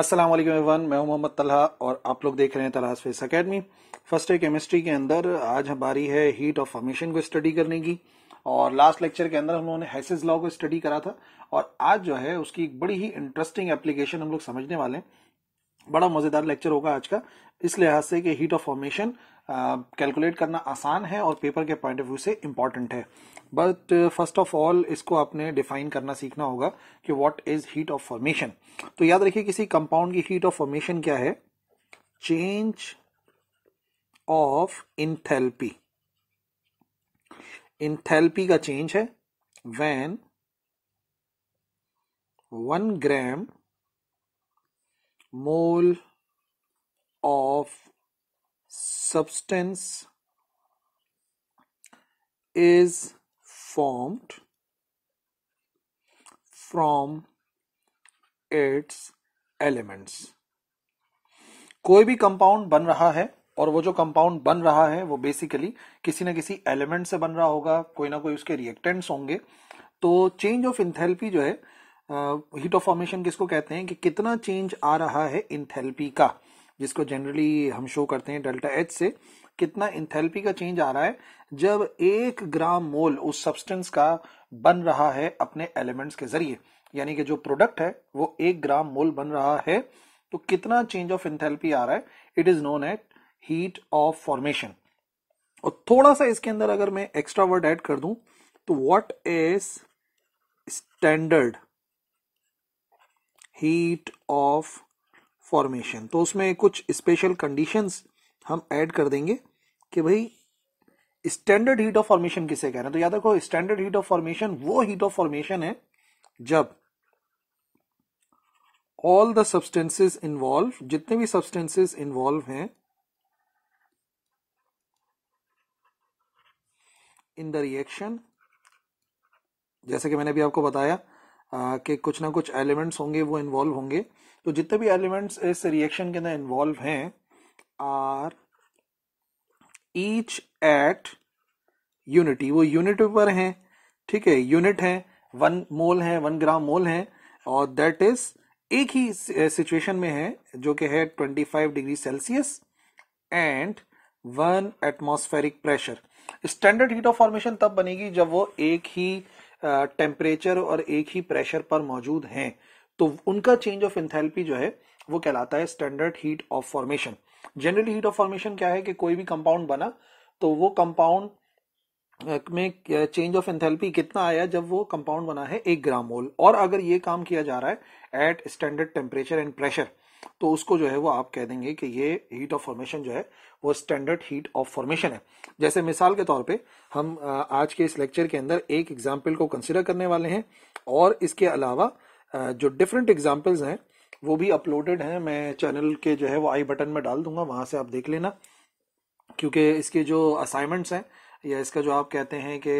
अस्सलाम वालेकुम एवरीवन मैं हूं मोहम्मद तलहा और आप लोग देख रहे हैं Talha space academy first year chemistry के अंदर आज हमारी है हीट ऑफ फॉर्मेशन को स्टडी करने की और लास्ट लेक्चर के अंदर हम लोगों ने हैसेज लॉ को स्टडी करा था और आज जो है उसकी एक बड़ी ही इंटरेस्टिंग एप्लीकेशन हम लोग समझने वाले हैं बड़ा मजेदार लेक्चर होगा आज का इस लिहाज से कि हीट ऑफ फॉर्मेशन कैलकुलेट करना आसान है और पेपर के पॉइंट ऑफ व्यू से इम्पॉर्टेंट है बट फर्स्ट ऑफ ऑल इसको आपने डिफाइन करना सीखना होगा कि what is heat of formation तो याद रखिए किसी कंपाउंड की हीट ऑफ फॉर्मेशन क्या है चेंज ऑफ इंथेल्पी इंथेल्पी का चेंज है when one gram mole of substance is formed from its elements कोई भी कंपाउंड बन रहा है और वो जो कंपाउंड बन रहा है वो बेसिकली किसी ना किसी एलिमेंट से बन रहा होगा कोई ना कोई उसके रिएक्टेंट्स होंगे तो चेंज ऑफ इंथेल्पी जो है हीट ऑफ फॉर्मेशन किसको कहते हैं कि कितना चेंज आ रहा है इंथेल्पी का जिसको जनरली हम शो करते हैं डेल्टा एच से कितना इंथेल्पी का चेंज आ रहा है जब एक ग्राम मोल उस सब्सटेंस का बन रहा है अपने एलिमेंट्स के जरिए यानी कि जो प्रोडक्ट है वो एक ग्राम मोल बन रहा है तो कितना चेंज ऑफ इंथेल्पी आ रहा है it is known at heat of formation और थोड़ा सा इसके अंदर अगर मैं एक्स्ट्रा वर्ड ऐड कर दूं तो what is standard heat of formation तो उसमें कुछ स्पेशल कंडीशंस हम ऐड कर देंगे कि भाई स्टैंडर्ड हीट ऑफ फॉर्मेशन किसे कह रहे हैं तो याद रखो स्टैंडर्ड हीट ऑफ फॉर्मेशन वो हीट ऑफ फॉर्मेशन है जब ऑल द सब्सटेंसेस इन्वॉल्व जितने भी सब्सटेंसेस इन्वॉल्व हैं इन द रिएक्शन जैसे कि मैंने अभी आपको बताया के कुछ ना कुछ एलिमेंट्स होंगे वो इन्वॉल्व होंगे तो जितने भी एलिमेंट्स इस रिएक्शन के अंदर इन्वॉल्व हैं आर ईच एट यूनिटी वो यूनिट पर हैं ठीक है यूनिट है वन मोल है वन ग्राम मोल है और दैट इज एक ही सिचुएशन eh, में है जो कि है 25 degree Celsius and one atmospheric pressure standard heat of formation तब बनेगी जब वो एक ही टेम्परेचर और एक ही प्रेशर पर मौजूद हैं तो उनका चेंज ऑफ इंथेल्पी जो है वो कहलाता है standard heat of formation generally heat of formation क्या है कि कोई भी कंपाउंड बना तो वो कंपाउंड में चेंज ऑफ एंथैल्पी कितना आया जब वो कंपाउंड बना है एक ग्राम मोल और अगर ये काम किया जा रहा है at standard temperature and pressure तो उसको जो है वो आप कह देंगे कि ये हीट ऑफ फॉर्मेशन जो है वो स्टैंडर्ड हीट ऑफ फॉर्मेशन है जैसे मिसाल के तौर पे हम आज के इस लेक्चर के अंदर एक एग्जाम्पल को कंसिडर करने वाले हैं और इसके अलावा जो डिफरेंट एग्जाम्पल्स हैं वो भी अपलोडेड हैं मैं चैनल के जो है वो आई बटन में डाल दूंगा वहां से आप देख लेना क्योंकि इसके जो असाइनमेंट्स हैं या इसका जो आप कहते हैं कि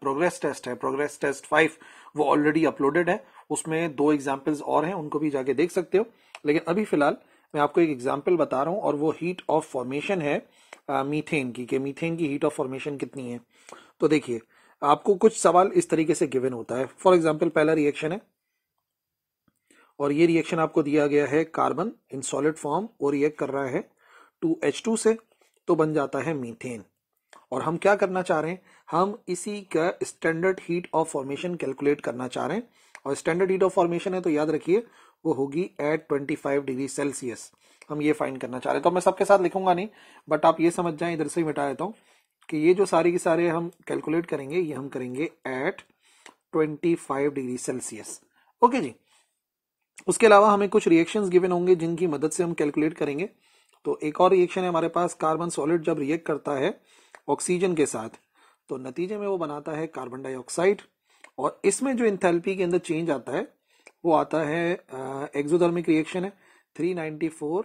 प्रोग्रेस टेस्ट है प्रोग्रेस टेस्ट फाइव वो ऑलरेडी अपलोडेड है उसमें दो एग्जाम्पल्स और हैं उनको भी जाके देख सकते हो लेकिन अभी फिलहाल मैं आपको एक एग्जाम्पल बता रहा हूँ और वो हीट ऑफ फॉर्मेशन है मीथेन की कि मीथेन की हीट ऑफ फॉर्मेशन कितनी है तो देखिए आपको कुछ सवाल इस तरीके से गिवन होता है फॉर एग्जाम्पल पहला रिएक्शन है और ये रिएक्शन आपको दिया गया है कार्बन इन सॉलिड फॉर्म और रिएक्ट कर रहा है टू एच टू से तो बन जाता है मीथेन और हम क्या करना चाह रहे हैं हम इसी का standard heat of formation calculate करना चाह रहे हैं और स्टैंडर्ड हीट ऑफ फॉर्मेशन है तो याद रखिए वो होगी at twenty five degree Celsius हम ये फाइंड करना चाह रहे हैं तो मैं सबके साथ लिखूंगा नहीं बट आप ये समझ जाए इधर से ही मिटा देता हूँ कि ये जो सारे के सारे हम कैलकुलेट करेंगे ये हम करेंगे at twenty five degree Celsius okay जी उसके अलावा हमें कुछ रिएक्शन गिवेन होंगे जिनकी मदद से हम कैलकुलेट करेंगे तो एक और रिएक्शन है हमारे पास कार्बन सॉलिड जब रिएक्ट करता है ऑक्सीजन के साथ तो नतीजे में वो बनाता है कार्बन डाइऑक्साइड और इसमें जो इंथेल्पी के अंदर चेंज आता है वो आता है एक्जोधर्मिक रिएक्शन है 394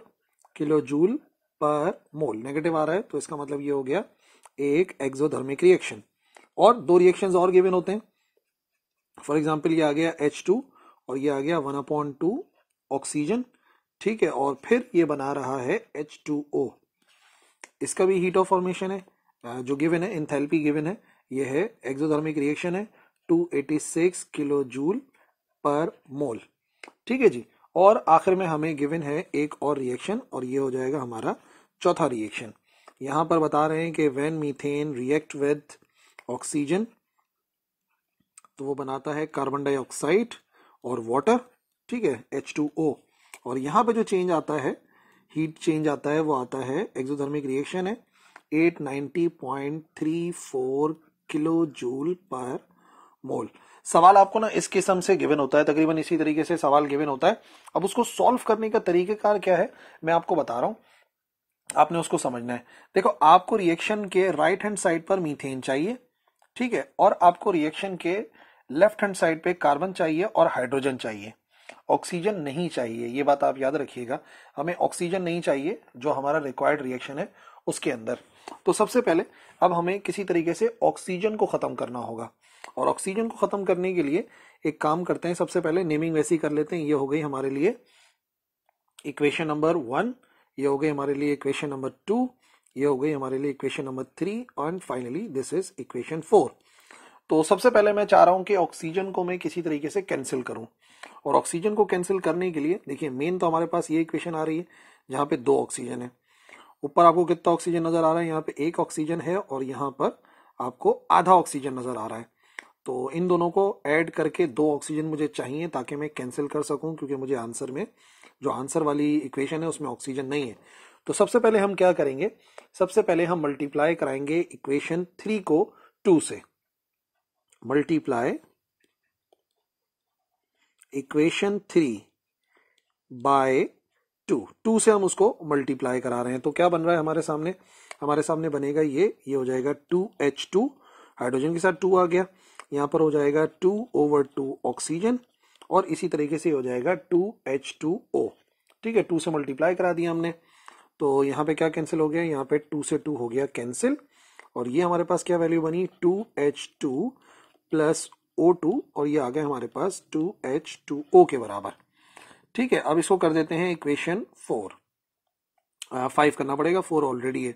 kilo joule per mole negative आ रहा है तो इसका मतलब ये हो गया एक एक्जोधर्मिक रिएक्शन और दो रिएक्शन और गिवन होते हैं फॉर एग्जाम्पल ये आ गया एच और ये आ गया वन अपॉइंट ऑक्सीजन ठीक है और फिर ये बना रहा है एच टू ओ इसका भी हीट ऑफ फॉर्मेशन है जो गिवन है इंथेल्पी गिवन है ये है एक्सोधर्मिक रिएक्शन है 286 किलो जूल पर मोल ठीक है जी और आखिर में हमें गिवन है एक और रिएक्शन और ये हो जाएगा हमारा चौथा रिएक्शन यहाँ पर बता रहे हैं कि when methane react with oxygen तो वो बनाता है कार्बन डाइऑक्साइड और वाटर ठीक है एच टू ओ और यहाँ पे जो चेंज आता है हीट चेंज आता है वो आता है एक्सोधर्मिक रिएक्शन है 890.34 किलो जूल पर मोल सवाल आपको ना इस किस्म से गिवन होता है तकरीबन इसी तरीके से सवाल गिवन होता है अब उसको सॉल्व करने का तरीकेकार क्या है मैं आपको बता रहा हूँ आपने उसको समझना है देखो आपको रिएक्शन के राइट हैंड साइड पर मीथेन चाहिए ठीक है और आपको रिएक्शन के लेफ्ट हैंड साइड पे कार्बन चाहिए और हाइड्रोजन चाहिए ऑक्सीजन नहीं चाहिए ये बात आप याद रखिएगा हमें ऑक्सीजन नहीं चाहिए जो हमारा रिक्वायर्ड रिएक्शन है उसके अंदर तो सबसे पहले अब हमें किसी तरीके से ऑक्सीजन को ख़त्म करना होगा और ऑक्सीजन को ख़त्म करने के लिए एक काम करते हैं सबसे पहले नेमिंग वैसी कर लेते हैं ये हो गई हमारे लिए इक्वेशन नंबर वन ये हो गई हमारे लिए इक्वेशन नंबर टू ये हो गई हमारे लिए equation number three and finally this is equation four तो सबसे पहले मैं चाह रहा हूं कि ऑक्सीजन को मैं किसी तरीके से कैंसिल करूं और ऑक्सीजन को कैंसिल करने के लिए देखिए मेन तो हमारे पास ये इक्वेशन आ रही है जहाँ पे दो ऑक्सीजन है ऊपर आपको कितना ऑक्सीजन नजर आ रहा है यहाँ पे एक ऑक्सीजन है और यहाँ पर आपको आधा ऑक्सीजन नजर आ रहा है तो इन दोनों को ऐड करके दो ऑक्सीजन मुझे चाहिए ताकि मैं कैंसिल कर सकू क्योंकि मुझे आंसर में जो आंसर वाली इक्वेशन है उसमें ऑक्सीजन नहीं है तो सबसे पहले हम क्या करेंगे सबसे पहले हम मल्टीप्लाई कराएंगे इक्वेशन थ्री को टू से multiply equation three by two two से हम उसको मल्टीप्लाई करा रहे हैं तो क्या बन रहा है हमारे सामने हमारे सामने बनेगा ये ये हो जाएगा टू एच टू हाइड्रोजन के साथ टू आ गया यहाँ पर हो जाएगा टू ओवर टू ऑक्सीजन और इसी तरीके से हो जाएगा टू एच टू ओ ठीक है टू से मल्टीप्लाई करा दिया हमने तो यहाँ पे क्या कैंसिल हो गया यहाँ पे टू से टू हो गया कैंसिल और ये हमारे पास क्या वैल्यू बनी to H two plus O2 और ये आ गया हमारे पास 2H2O के बराबर ठीक है अब इसको कर देते हैं इक्वेशन फोर फाइव करना पड़ेगा फोर ऑलरेडी है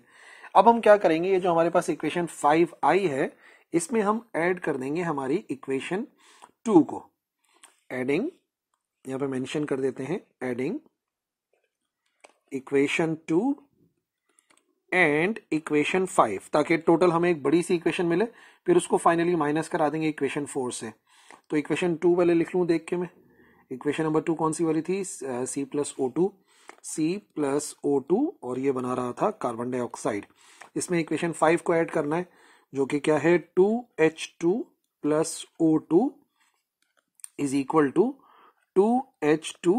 अब हम क्या करेंगे ये जो हमारे पास इक्वेशन फाइव आई है इसमें हम ऐड कर देंगे हमारी इक्वेशन टू को एडिंग यहां पे मेंशन कर देते हैं adding equation two and equation five ताकि टोटल हमें एक बड़ी सी इक्वेशन मिले फिर उसको फाइनली माइनस करा देंगे इक्वेशन फोर से तो इक्वेशन टू वाले लिख लूँ देख के मैं इक्वेशन नंबर टू कौन सी वाली थी C plus O two C plus O two और ये बना रहा था कार्बन डाइऑक्साइड इसमें इक्वेशन फाइव को ऐड करना है जो कि क्या है two H two plus O two is equal to two H two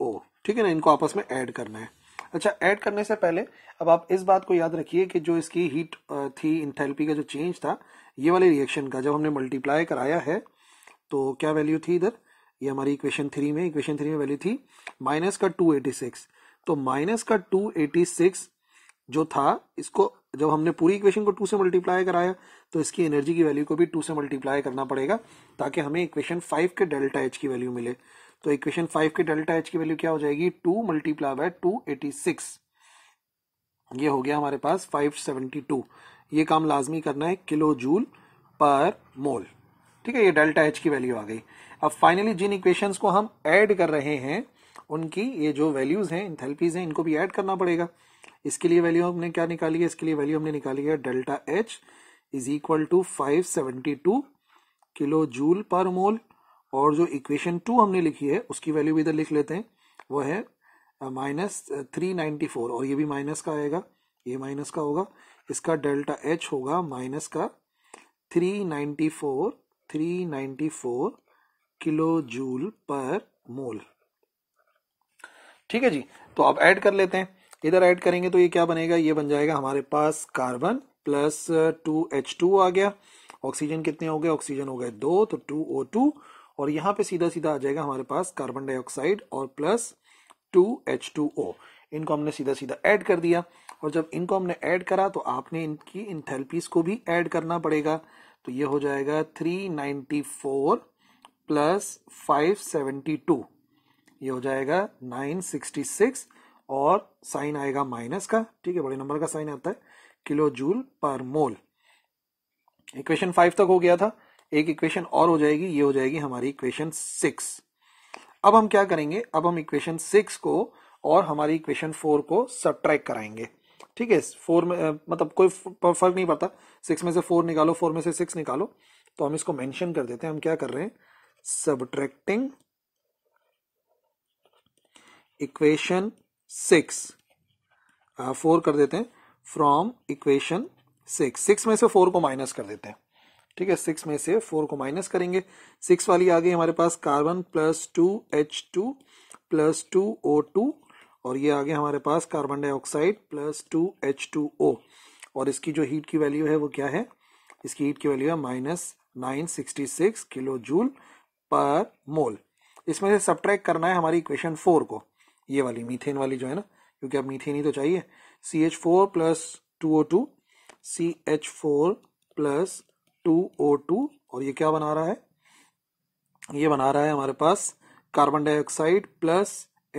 O ठीक है ना इनको आपस में ऐड करना है अच्छा ऐड करने से पहले अब आप इस बात को याद रखिए कि जो इसकी हीट थी इंथेलपी का जो चेंज था ये वाले रिएक्शन का जब हमने मल्टीप्लाई कराया है तो क्या वैल्यू थी इधर ये हमारी इक्वेशन थ्री में इक्वेशन थ्री में वैल्यू थी माइनस का टू एटी सिक्स तो माइनस का टू एटी सिक्स जो था इसको जब हमने पूरी इक्वेशन को टू से मल्टीप्लाई कराया तो इसकी एनर्जी की वैल्यू को भी टू से मल्टीप्लाई करना पड़ेगा ताकि हमें इक्वेशन फाइव के डेल्टा एच की वैल्यू मिले तो इक्वेशन फाइव के डेल्टा एच की वैल्यू क्या हो जाएगी two multiply by two eighty six ये हो गया हमारे पास फाइव सेवेंटी टू ये काम लाजमी करना है किलो जूल पर मोल ठीक है ये डेल्टा एच की वैल्यू आ गई अब फाइनली जिन इक्वेशंस को हम ऐड कर रहे हैं उनकी ये जो वैल्यूज हैं इंथेल्पीज हैं इनको भी ऐड करना पड़ेगा इसके लिए वैल्यू हमने क्या निकाली है इसके लिए वैल्यू हमने निकाली है delta H is equal to five seventy two kilo joule per mole और जो इक्वेशन टू हमने लिखी है उसकी वैल्यू भी इधर लिख लेते हैं वो है माइनस थ्री नाइन्टी फोर और ये भी माइनस का आएगा ये माइनस का होगा इसका डेल्टा एच होगा माइनस का three ninety four three ninety four kilo joule per mole ठीक है जी तो अब ऐड कर लेते हैं इधर ऐड करेंगे तो ये क्या बनेगा ये बन जाएगा हमारे पास carbon plus two H two आ गया ऑक्सीजन कितने हो गए ऑक्सीजन हो गए दो तो टू ओ टू और यहाँ पे सीधा सीधा आ जाएगा हमारे पास कार्बन डाइऑक्साइड और plus two H two O इनको हमने सीधा सीधा ऐड कर दिया और जब इनको हमने ऐड करा तो आपने इनकी इन थेरेपीज को भी ऐड करना पड़ेगा तो ये हो जाएगा 394 प्लस टू ये हो जाएगा 966 और साइन आएगा माइनस का ठीक है बड़े नंबर का साइन आता है किलो जूल पर मोल इक्वेशन फाइव तक हो गया था एक इक्वेशन और हो जाएगी ये हो जाएगी हमारी इक्वेशन सिक्स अब हम क्या करेंगे अब हम इक्वेशन सिक्स को और हमारी इक्वेशन फोर को सब्ट्रैक्ट कराएंगे ठीक है फोर में मतलब कोई फर्क नहीं पड़ता सिक्स में से फोर निकालो फोर में से सिक्स निकालो तो हम इसको मेंशन कर देते हैं हम क्या कर रहे हैं सब्ट्रैक्टिंग इक्वेशन सिक्स फोर कर देते हैं फ्रॉम इक्वेशन सिक्स सिक्स में से फोर को माइनस कर देते हैं ठीक है सिक्स में से फोर को माइनस करेंगे सिक्स वाली आ गई हमारे पास carbon plus two H two plus two O two और ये आ गया हमारे पास carbon dioxide plus two H two O और इसकी जो हीट की वैल्यू है वो क्या है इसकी हीट की वैल्यू है minus nine sixty six kilo joule per mole इसमें से सब्ट्रैक्ट करना है हमारी इक्वेशन फोर को ये वाली मीथेन वाली जो है ना क्योंकि अब मीथेन ही तो चाहिए C H four plus two O two C H four plus two O two और ये क्या बना रहा है ये बना रहा है हमारे पास carbon dioxide plus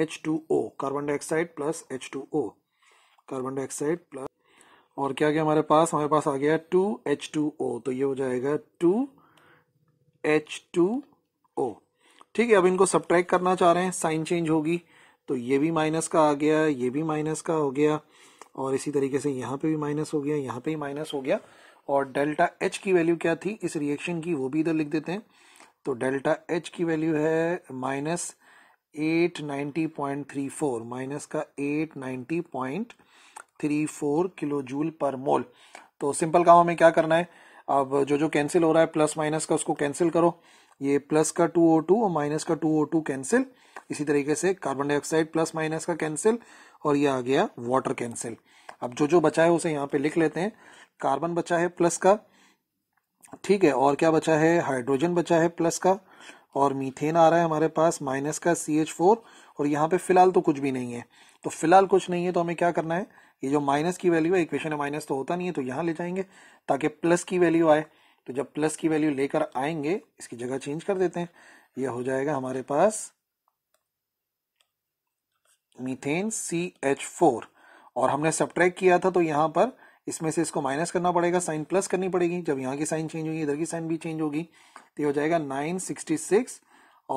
H two O carbon dioxide plus H two O carbon dioxide plus और क्या क्या हमारे पास हमारे पास आ गया टू एच टू ओ तो ये हो जाएगा टू एच टू ओ ठीक है अब इनको सब करना चाह रहे हैं साइन चेंज होगी तो ये भी माइनस का आ गया ये भी माइनस का हो गया और इसी तरीके से यहाँ पे भी माइनस हो गया यहाँ पे ही माइनस हो गया और डेल्टा एच की वैल्यू क्या थी इस रिएक्शन की वो भी इधर लिख देते हैं तो डेल्टा एच की वैल्यू है minus eight ninety point three four minus का eight ninety point three four kilo joule per mole तो सिंपल काम हमें क्या करना है अब जो जो कैंसिल हो रहा है प्लस माइनस का उसको कैंसिल करो ये प्लस का टू ओ टू और माइनस का टू ओ टू कैंसिल इसी तरीके से कार्बन डाइऑक्साइड प्लस माइनस का कैंसिल और ये आ गया वाटर कैंसिल अब जो जो बचा है उसे यहाँ पे लिख लेते हैं कार्बन बचा है प्लस का ठीक है और क्या बचा है हाइड्रोजन बचा है प्लस का और मीथेन आ रहा है हमारे पास माइनस का सी एच फोर और यहाँ पे फिलहाल तो कुछ भी नहीं है तो फिलहाल कुछ नहीं है तो हमें क्या करना है ये जो माइनस की वैल्यू है इक्वेशन माइनस तो होता नहीं है तो यहाँ ले जाएंगे ताकि प्लस की वैल्यू आए तो जब प्लस की वैल्यू लेकर आएंगे इसकी जगह चेंज कर देते हैं ये हो जाएगा हमारे पास मीथेन सी एच फोर और हमने सब्ट्रैक्ट किया था तो यहाँ पर इसमें से इसको माइनस करना पड़ेगा साइन प्लस करनी पड़ेगी जब यहाँ की साइन चेंज होगी इधर की साइन भी चेंज होगी तो ये हो जाएगा नाइन सिक्सटी सिक्स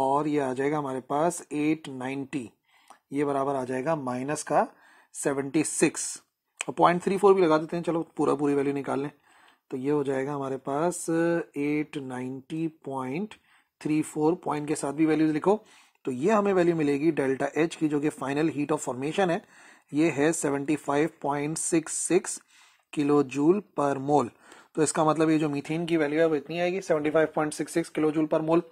और ये आ जाएगा हमारे पास एट नाइन्टी ये बराबर आ जाएगा माइनस का सेवेंटी सिक्स और पॉइंट थ्री फोर भी लगा देते हैं चलो पूरा पूरी वैल्यू निकाल लें तो ये हो जाएगा हमारे पास eight ninety point three four point के साथ भी वैल्यूज लिखो तो ये हमें वैल्यू मिलेगी डेल्टा एच की जो कि फाइनल हीट ऑफ फॉर्मेशन है ये है seventy five point six six kilo joule per mole तो इसका मतलब ये जो मीथेन की वैल्यू है वो इतनी आएगी 75.66 किलो जूल पर मोल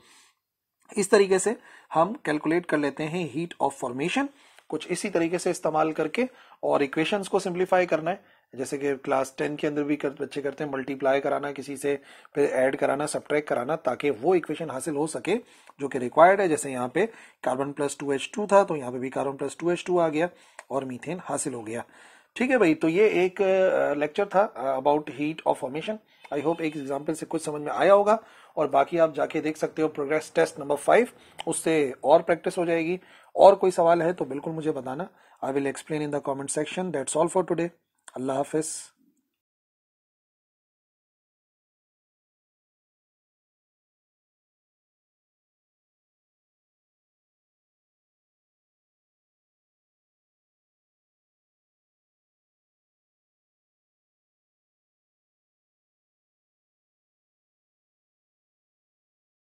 इस तरीके से हम कैलकुलेट कर लेते हैं हीट ऑफ फॉर्मेशन कुछ इसी तरीके से इस्तेमाल करके और इक्वेशंस को सिंप्लीफाई करना है जैसे कि क्लास टेन के अंदर भी कर, बच्चे करते हैं मल्टीप्लाई कराना किसी से फिर ऐड कराना सब्ट्रैक्ट कराना ताकि वो इक्वेशन हासिल हो सके जो कि रिक्वायर्ड है जैसे यहाँ पे carbon plus two H two था तो यहाँ पे भी carbon plus two H two आ गया और मीथेन हासिल हो गया ठीक है भाई तो ये एक लेक्चर था about heat of formation I hope एक एग्जाम्पल से कुछ समझ में आया होगा और बाकी आप जाके देख सकते हो प्रोग्रेस टेस्ट नंबर फाइव उससे और प्रैक्टिस हो जाएगी और कोई सवाल है तो बिल्कुल मुझे बताना I will explain in the comment section that's all for today अल्लाह हाफिज़